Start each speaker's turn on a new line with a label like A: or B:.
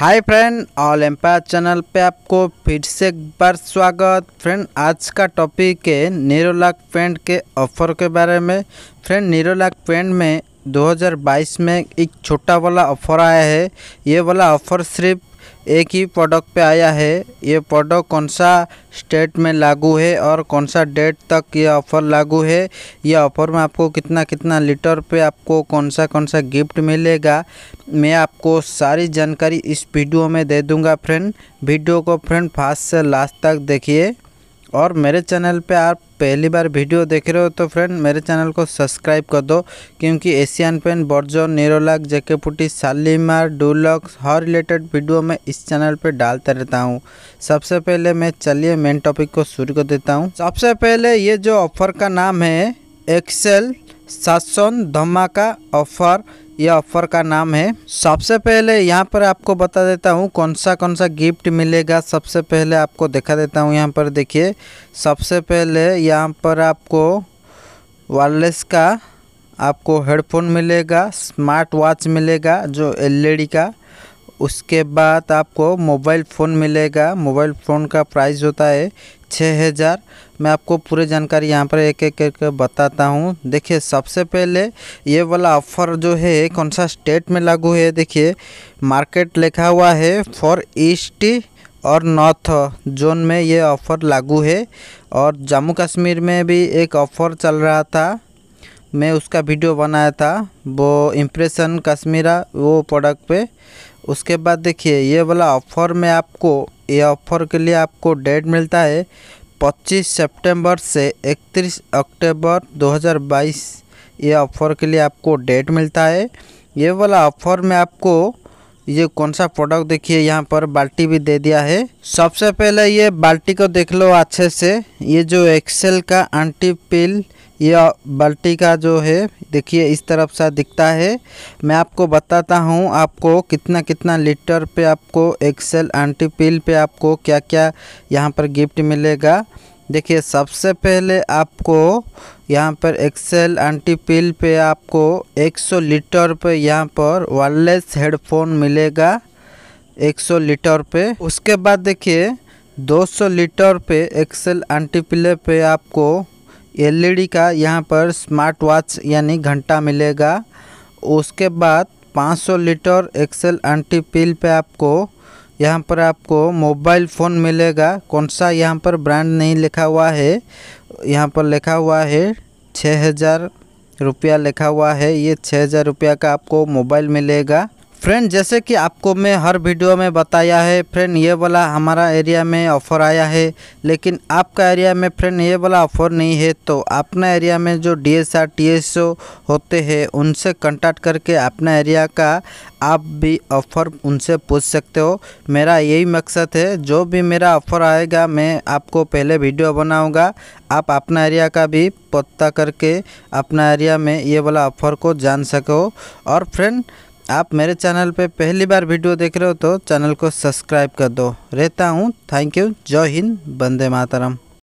A: हाय friend all Empire channel पे आपको फिर से एक बार स्वागत फ्रेंड आज का टॉपिक है नीरोलाक पेंट के ऑफर के बारे में फ्रेंड नीरोलाक पेंट में 2022 में एक छोटा वाला ऑफर आया है ये वाला ऑफर सिर्फ एक ही प्रोडक्ट पे आया है ये प्रोडक्ट कौन सा स्टेट में लागू है और कौन सा डेट तक ये ऑफ़र लागू है ये ऑफ़र में आपको कितना कितना लीटर पे आपको कौन सा कौन सा गिफ्ट मिलेगा मैं आपको सारी जानकारी इस वीडियो में दे दूंगा फ्रेंड वीडियो को फ्रेंड फास्ट से लास्ट तक देखिए और मेरे चैनल पे आप पहली बार वीडियो देख रहे हो तो फ्रेंड मेरे चैनल को सब्सक्राइब कर दो क्योंकि Asian paint Berger Nerolac putty Shalimar Dulux हर रिलेटेड वीडियो मैं इस चैनल पे डालता रहता हूँ सबसे पहले मैं चलिए मेन टॉपिक को शुरू कर देता हूँ सबसे पहले ये जो ऑफर का नाम है एक्सेल सासन धमाका ऑफर यह ऑफर का नाम है सबसे पहले यहाँ पर आपको बता देता हूँ कौन सा कौन सा गिफ्ट मिलेगा सबसे पहले आपको दिखा देता हूँ यहाँ पर देखिए सबसे पहले यहाँ पर आपको वायरलेस का आपको हेडफोन मिलेगा स्मार्ट वॉच मिलेगा जो एलईडी का उसके बाद आपको मोबाइल फ़ोन मिलेगा मोबाइल फ़ोन का प्राइस होता है छः हज़ार मैं आपको पूरी जानकारी यहाँ पर एक एक करके बताता हूँ देखिए सबसे पहले ये वाला ऑफ़र जो है कौन सा स्टेट में लागू है देखिए मार्केट लिखा हुआ है फॉर ईस्ट और नॉर्थ जोन में ये ऑफ़र लागू है और जम्मू कश्मीर में भी एक ऑफ़र चल रहा था मैं उसका वीडियो बनाया था वो इम्प्रेशन कश्मीरा वो प्रोडक्ट पे उसके बाद देखिए ये वाला ऑफ़र में आपको ये ऑफ़र के लिए आपको डेट मिलता है 25 सितंबर से 31 अक्टूबर 2022 ये ऑफ़र के लिए आपको डेट मिलता है ये वाला ऑफ़र में आपको ये कौन सा प्रोडक्ट देखिए यहाँ पर बाल्टी भी दे दिया है सबसे पहले ये बाल्टी को देख लो अच्छे से ये जो एक्सेल का आंटी पिल यह बाल्टी का जो है देखिए इस तरफ सा दिखता है मैं आपको बताता हूँ आपको कितना कितना लीटर पे आपको एक्सेल आंटी पिल पे आपको क्या क्या यहाँ पर गिफ्ट मिलेगा देखिए सबसे पहले आपको यहाँ पर एक्सेल एंटी पिल पे आपको 100 लीटर पे यहाँ पर वायरलेस हेडफोन मिलेगा 100 लीटर पे उसके बाद देखिए 200 लीटर पे एक्सेल एंटी पिल पे आपको एलईडी e का यहाँ पर स्मार्ट वॉच यानी घंटा मिलेगा उसके बाद 500 लीटर एक्सेल एंटी पिल पे आपको यहाँ पर आपको मोबाइल फ़ोन मिलेगा कौन सा यहाँ पर ब्रांड नहीं लिखा हुआ है यहाँ पर लिखा हुआ है छः हज़ार रुपया लिखा हुआ है ये छः हज़ार रुपया का आपको मोबाइल मिलेगा फ्रेंड जैसे कि आपको मैं हर वीडियो में बताया है फ्रेंड ये वाला हमारा एरिया में ऑफ़र आया है लेकिन आपका एरिया में फ्रेंड ये वाला ऑफ़र नहीं है तो अपना एरिया में जो D S R T S O होते हैं उनसे कंटैक्ट करके अपना एरिया का आप भी ऑफ़र उनसे पूछ सकते हो मेरा यही मकसद है जो भी मेरा ऑफ़र आएगा मैं आपको पहले वीडियो बनाऊँगा आप अपना एरिया का भी पता करके अपना एरिया में ये वाला ऑफ़र को जान सको और फ्रेंड आप मेरे चैनल पे पहली बार वीडियो देख रहे हो तो चैनल को सब्सक्राइब कर दो रहता हूँ थैंक यू जय हिंद बंदे मातरम